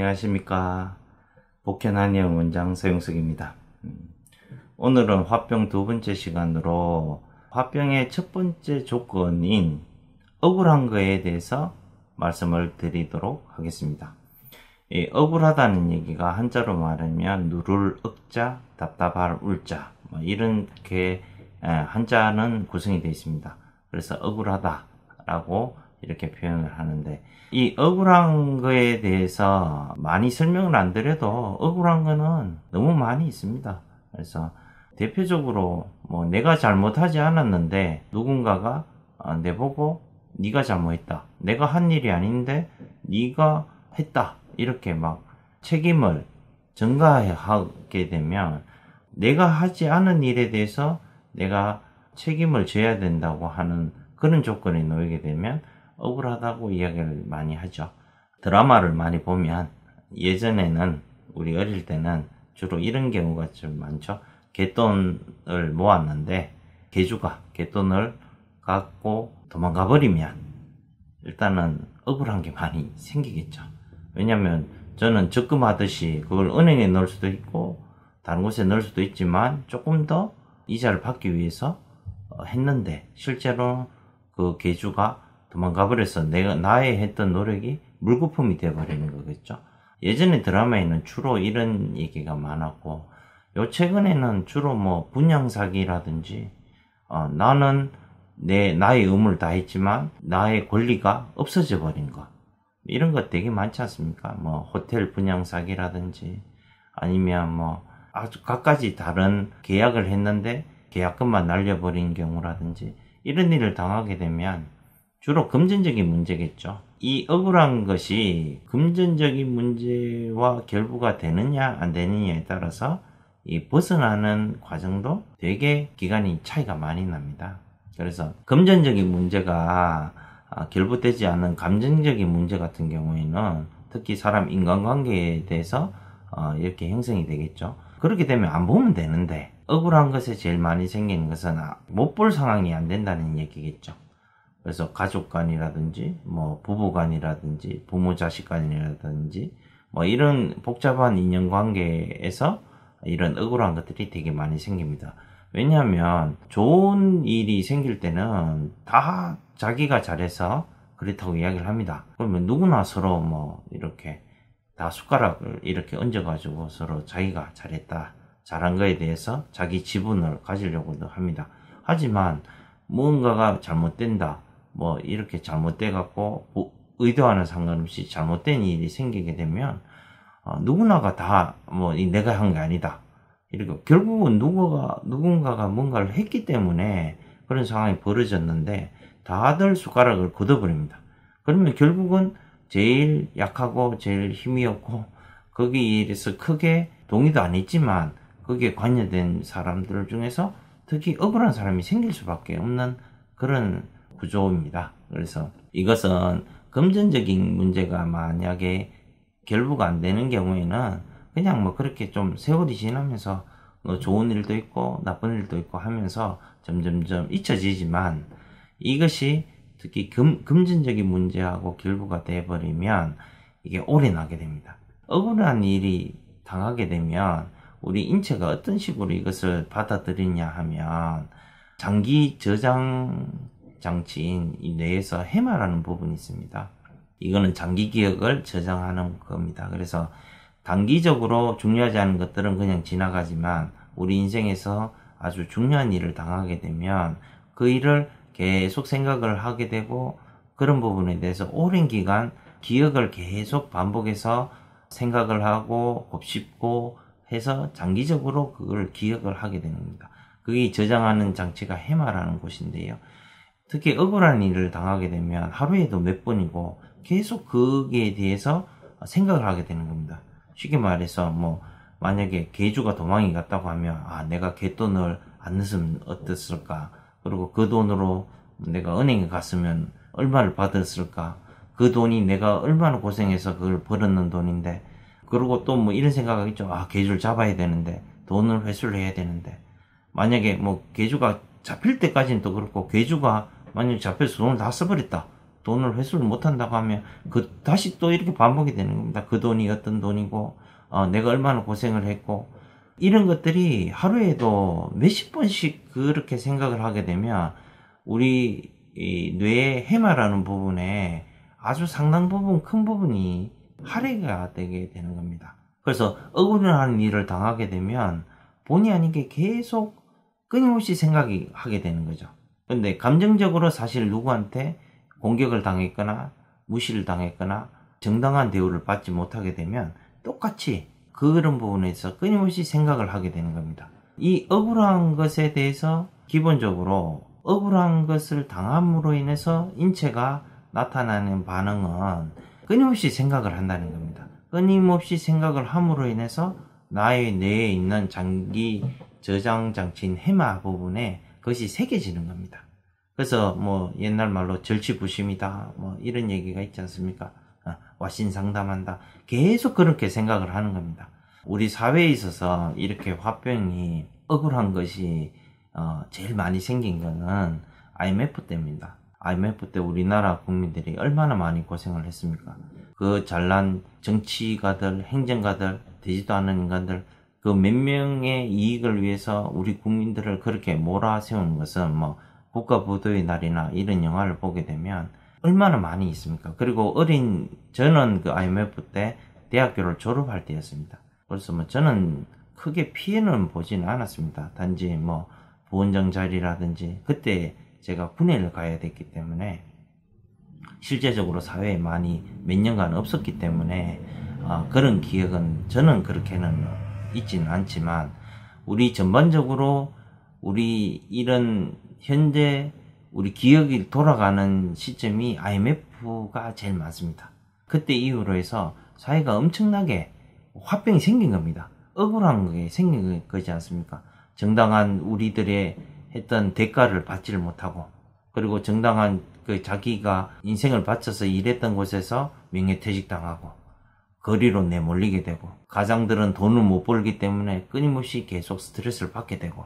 안녕하십니까. 복현한의원 원장 서용석입니다. 음. 오늘은 화병 두 번째 시간으로 화병의 첫 번째 조건인 억울한 거에 대해서 말씀을 드리도록 하겠습니다. 이 억울하다는 얘기가 한자로 말하면 누를 억자, 답답할 울자 뭐 이렇게 한자는 구성이 되어 있습니다. 그래서 억울하다라고 이렇게 표현을 하는데 이 억울한 거에 대해서 많이 설명을 안 드려도 억울한 거는 너무 많이 있습니다. 그래서 대표적으로 뭐 내가 잘못하지 않았는데 누군가가 어, 내보고 네가 잘못했다. 내가 한 일이 아닌데 네가 했다. 이렇게 막 책임을 증가하게 되면 내가 하지 않은 일에 대해서 내가 책임을 져야 된다고 하는 그런 조건이 놓이게 되면 억울하다고 이야기를 많이 하죠. 드라마를 많이 보면 예전에는 우리 어릴 때는 주로 이런 경우가 좀 많죠. 개돈을 모았는데 개주가 개돈을 갖고 도망가 버리면 일단은 억울한 게 많이 생기겠죠. 왜냐하면 저는 적금하듯이 그걸 은행에 넣을 수도 있고 다른 곳에 넣을 수도 있지만 조금 더 이자를 받기 위해서 어, 했는데 실제로 그 개주가 도망가 버려서 내가 나의 했던 노력이 물거품이 되어버리는 거겠죠. 예전에 드라마에는 주로 이런 얘기가 많았고 요 최근에는 주로 뭐 분양 사기라든지 어, 나는 내 나의 의무를 다했지만 나의 권리가 없어져 버린 것 이런 것 되게 많지 않습니까? 뭐 호텔 분양 사기라든지 아니면 뭐 아주 각가지 다른 계약을 했는데 계약금만 날려버린 경우라든지 이런 일을 당하게 되면 주로 금전적인 문제겠죠. 이 억울한 것이 금전적인 문제와 결부가 되느냐 안 되느냐에 따라서 이 벗어나는 과정도 되게 기간이 차이가 많이 납니다. 그래서 금전적인 문제가 아, 결부되지 않은 감정적인 문제 같은 경우에는 특히 사람 인간관계에 대해서 어, 이렇게 형성이 되겠죠. 그렇게 되면 안 보면 되는데 억울한 것에 제일 많이 생기는 것은 아, 못볼 상황이 안 된다는 얘기겠죠. 그래서 가족 간이라든지 뭐 부부 간이라든지 부모 자식 간이라든지 뭐 이런 복잡한 인연 관계에서 이런 억울한 것들이 되게 많이 생깁니다. 왜냐하면 좋은 일이 생길 때는 다 자기가 잘해서 그렇다고 이야기를 합니다. 그러면 누구나 서로 뭐 이렇게 다 숟가락을 이렇게 얹어가지고 서로 자기가 잘했다, 잘한 거에 대해서 자기 지분을 가지려고도 합니다. 하지만 무언가가 잘못된다, 뭐 이렇게 잘못돼 갖고 뭐 의도하는 상관없이 잘못된 일이 생기게 되면 어, 누구나가 다뭐 내가 한 게 아니다 이렇게 결국은 누가 누군가가 뭔가를 했기 때문에 그런 상황이 벌어졌는데 다들 숟가락을 걷어버립니다. 그러면 결국은 제일 약하고 제일 힘이 없고 거기에서 크게 동의도 안 했지만 거기에 관여된 사람들 중에서 특히 억울한 사람이 생길 수밖에 없는 그런 구조입니다. 그래서 이것은 금전적인 문제가 만약에 결부가 안 되는 경우에는 그냥 뭐 그렇게 좀 세월이 지나면서 뭐 좋은 일도 있고 나쁜 일도 있고 하면서 점점점 잊혀지지만 이것이 특히 금, 금전적인 문제하고 결부가 돼버리면 이게 오래 나게 됩니다. 억울한 일이 당하게 되면 우리 인체가 어떤 식으로 이것을 받아들이냐 하면 장기 저장 장치인 이 뇌에서 해마라는 부분이 있습니다. 이거는 장기 기억을 저장하는 겁니다. 그래서 단기적으로 중요하지 않은 것들은 그냥 지나가지만 우리 인생에서 아주 중요한 일을 당하게 되면 그 일을 계속 생각을 하게 되고 그런 부분에 대해서 오랜 기간 기억을 계속 반복해서 생각을 하고 곱씹고 해서 장기적으로 그걸 기억을 하게 되는 겁니다. 그게 저장하는 장치가 해마라는 곳인데요. 특히 억울한 일을 당하게 되면 하루에도 몇 번이고 계속 그에 대해서 생각을 하게 되는 겁니다. 쉽게 말해서 뭐 만약에 개주가 도망이 갔다고 하면 아 내가 개돈을 안 냈으면 어땠을까 그리고 그 돈으로 내가 은행에 갔으면 얼마를 받았을까 그 돈이 내가 얼마나 고생해서 그걸 벌었는 돈인데 그리고 또 뭐 이런 생각하겠죠 아 개주를 잡아야 되는데 돈을 회수를 해야 되는데 만약에 뭐 개주가 잡힐 때까지는 또 그렇고 개주가 만약 잡혀서 돈을 다 써버렸다. 돈을 회수를 못한다고 하면 그 다시 또 이렇게 반복이 되는 겁니다. 그 돈이 어떤 돈이고 어, 내가 얼마나 고생을 했고 이런 것들이 하루에도 몇십 번씩 그렇게 생각을 하게 되면 우리 뇌의 해마라는 부분에 아주 상당 부분 큰 부분이 할애가 되게 되는 겁니다. 그래서 억울한 일을 당하게 되면 본의 아니게 계속 끊임없이 생각이 하게 되는 거죠. 근데 감정적으로 사실 누구한테 공격을 당했거나 무시를 당했거나 정당한 대우를 받지 못하게 되면 똑같이 그런 부분에서 끊임없이 생각을 하게 되는 겁니다. 이 억울한 것에 대해서 기본적으로 억울한 것을 당함으로 인해서 인체가 나타나는 반응은 끊임없이 생각을 한다는 겁니다. 끊임없이 생각을 함으로 인해서 나의 뇌에 있는 장기 저장 장치인 해마 부분에 그것이 새겨지는 겁니다. 그래서 뭐 옛날 말로 절치부심이다 뭐 이런 얘기가 있지 않습니까? 아, 와신 상담한다 계속 그렇게 생각을 하는 겁니다. 우리 사회에 있어서 이렇게 화병이 억울한 것이 어, 제일 많이 생긴 거는 IMF 때입니다. IMF 때 우리나라 국민들이 얼마나 많이 고생을 했습니까? 그 잘난 정치가들, 행정가들, 되지도 않은 인간들 그몇 명의 이익을 위해서 우리 국민들을 그렇게 몰아세우는 것은 뭐 국가 부도의 날이나 이런 영화를 보게 되면 얼마나 많이 있습니까? 그리고 어린 저는 그 IMF 때 대학교를 졸업할 때였습니다. 그래서 뭐 저는 크게 피해는 보지는 않았습니다. 단지 뭐 부원장 자리라든지 그때 제가 군에를 가야 됐기 때문에 실제적으로 사회에 많이 몇 년간 없었기 때문에 어, 그런 기억은 저는 그렇게는 있지는 않지만 우리 전반적으로 우리 이런 현재 우리 기억이 돌아가는 시점이 IMF가 제일 많습니다. 그때 이후로 해서 사회가 엄청나게 화병이 생긴 겁니다. 억울한 게 생긴 거지 않습니까? 정당한 우리들의 했던 대가를 받지를 못하고 그리고 정당한 그 자기가 인생을 바쳐서 일했던 곳에서 명예퇴직당하고 거리로 내몰리게 되고 가장들은 돈을 못 벌기 때문에 끊임없이 계속 스트레스를 받게 되고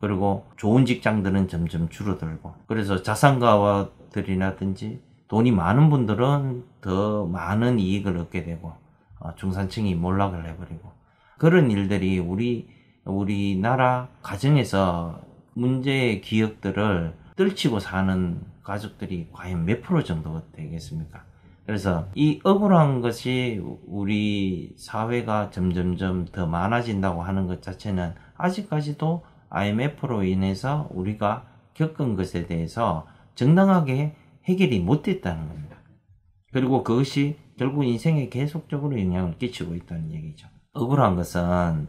그리고 좋은 직장들은 점점 줄어들고 그래서 자산가들이라든지 돈이 많은 분들은 더 많은 이익을 얻게 되고 어, 중산층이 몰락을 해버리고 그런 일들이 우리 우리나라 가정에서 문제의 기억들을 떨치고 사는 가족들이 과연 몇 프로 정도 되겠습니까? 그래서 이 억울한 것이 우리 사회가 점점점 더 많아진다고 하는 것 자체는 아직까지도 IMF로 인해서 우리가 겪은 것에 대해서 정당하게 해결이 못됐다는 겁니다. 그리고 그것이 결국 인생에 계속적으로 영향을 끼치고 있다는 얘기죠. 억울한 것은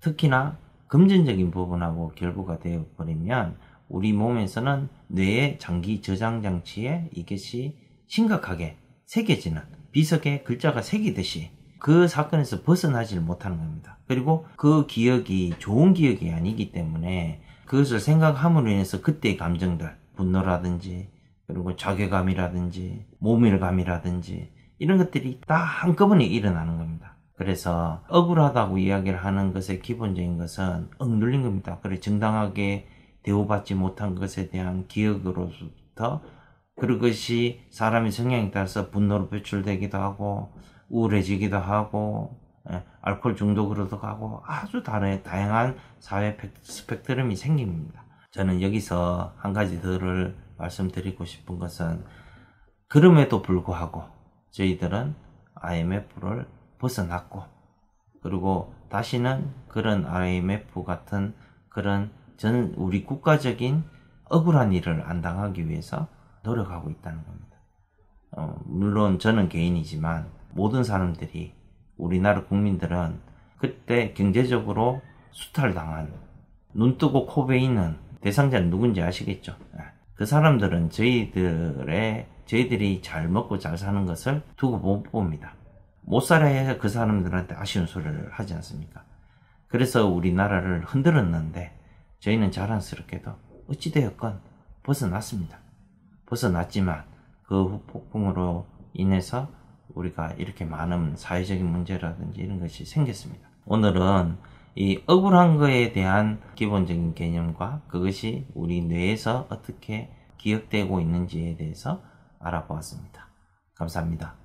특히나 금전적인 부분하고 결부가 되어 버리면 우리 몸에서는 뇌의 장기 저장 장치에 이것이 심각하게 새겨지는 비석에 글자가 새기듯이 그 사건에서 벗어나질 못하는 겁니다. 그리고 그 기억이 좋은 기억이 아니기 때문에 그것을 생각함으로 인해서 그때의 감정들, 분노라든지, 그리고 자괴감이라든지, 모멸감이라든지, 이런 것들이 다 한꺼번에 일어나는 겁니다. 그래서 억울하다고 이야기를 하는 것의 기본적인 것은 억눌린 겁니다. 그래 정당하게 대우받지 못한 것에 대한 기억으로부터 그런 것이 사람의 성향에 따라서 분노로 표출되기도 하고 우울해지기도 하고 예, 알코올 중독으로도 가고 아주 다른 다양한 사회 스펙트럼이 생깁니다. 저는 여기서 한 가지 더를 말씀드리고 싶은 것은 그럼에도 불구하고 저희들은 IMF를 벗어났고 그리고 다시는 그런 IMF 같은 그런 전 우리 국가적인 억울한 일을 안 당하기 위해서 노력하고 있다는 겁니다. 어, 물론 저는 개인이지만 모든 사람들이 우리나라 국민들은 그때 경제적으로 수탈당한 눈뜨고 코베이는 대상자는 누군지 아시겠죠? 예. 그 사람들은 저희들의 저희들이 잘 먹고 잘 사는 것을 두고 못 봅니다. 못 살아야 해서 그 사람들한테 아쉬운 소리를 하지 않습니까? 그래서 우리나라를 흔들었는데 저희는 자랑스럽게도 어찌되었건 벗어났습니다. 벗어났지만 그 폭풍으로 인해서 우리가 이렇게 많은 사회적인 문제라든지 이런 것이 생겼습니다. 오늘은 이 억울한 거에 대한 기본적인 개념과 그것이 우리 뇌에서 어떻게 기억되고 있는지에 대해서 알아보았습니다. 감사합니다.